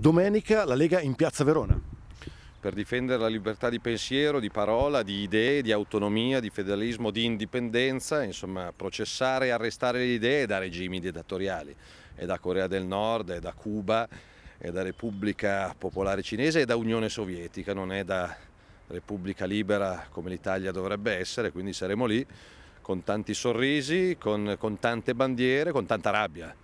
Domenica la Lega in Piazza Verona. Per difendere la libertà di pensiero, di parola, di idee, di autonomia, di federalismo, di indipendenza, insomma processare e arrestare le idee da regimi dittatoriali, e da Corea del Nord, e da Cuba, e da Repubblica Popolare Cinese e da Unione Sovietica, non è da Repubblica Libera come l'Italia dovrebbe essere, quindi saremo lì con tanti sorrisi, con, con tante bandiere, con tanta rabbia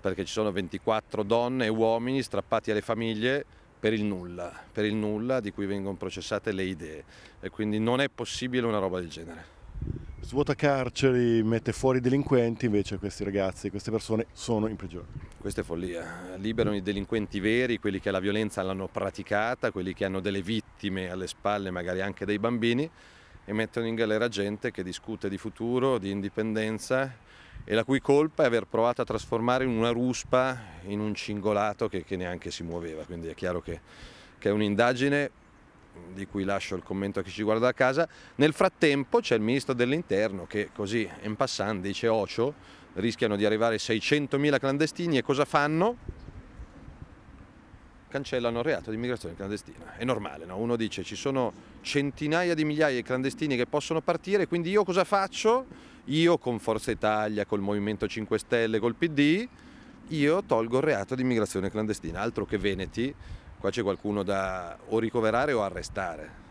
perché ci sono 24 donne e uomini strappati alle famiglie per il nulla, per il nulla di cui vengono processate le idee e quindi non è possibile una roba del genere. Svuota carceri, mette fuori i delinquenti, invece questi ragazzi, queste persone sono in prigione. Questa è follia. Liberano i delinquenti veri, quelli che la violenza l'hanno praticata, quelli che hanno delle vittime alle spalle, magari anche dei bambini, e mettono in galera gente che discute di futuro, di indipendenza e la cui colpa è aver provato a trasformare in una ruspa in un cingolato che, che neanche si muoveva, quindi è chiaro che, che è un'indagine di cui lascio il commento a chi ci guarda a casa. Nel frattempo c'è il ministro dell'interno che così in passant dice Ocio, rischiano di arrivare 600.000 clandestini e cosa fanno? Cancellano il reato di immigrazione clandestina. È normale, no? Uno dice ci sono centinaia di migliaia di clandestini che possono partire, quindi io cosa faccio? io con Forza Italia, col Movimento 5 Stelle, col PD, io tolgo il reato di immigrazione clandestina, altro che Veneti, qua c'è qualcuno da o ricoverare o arrestare.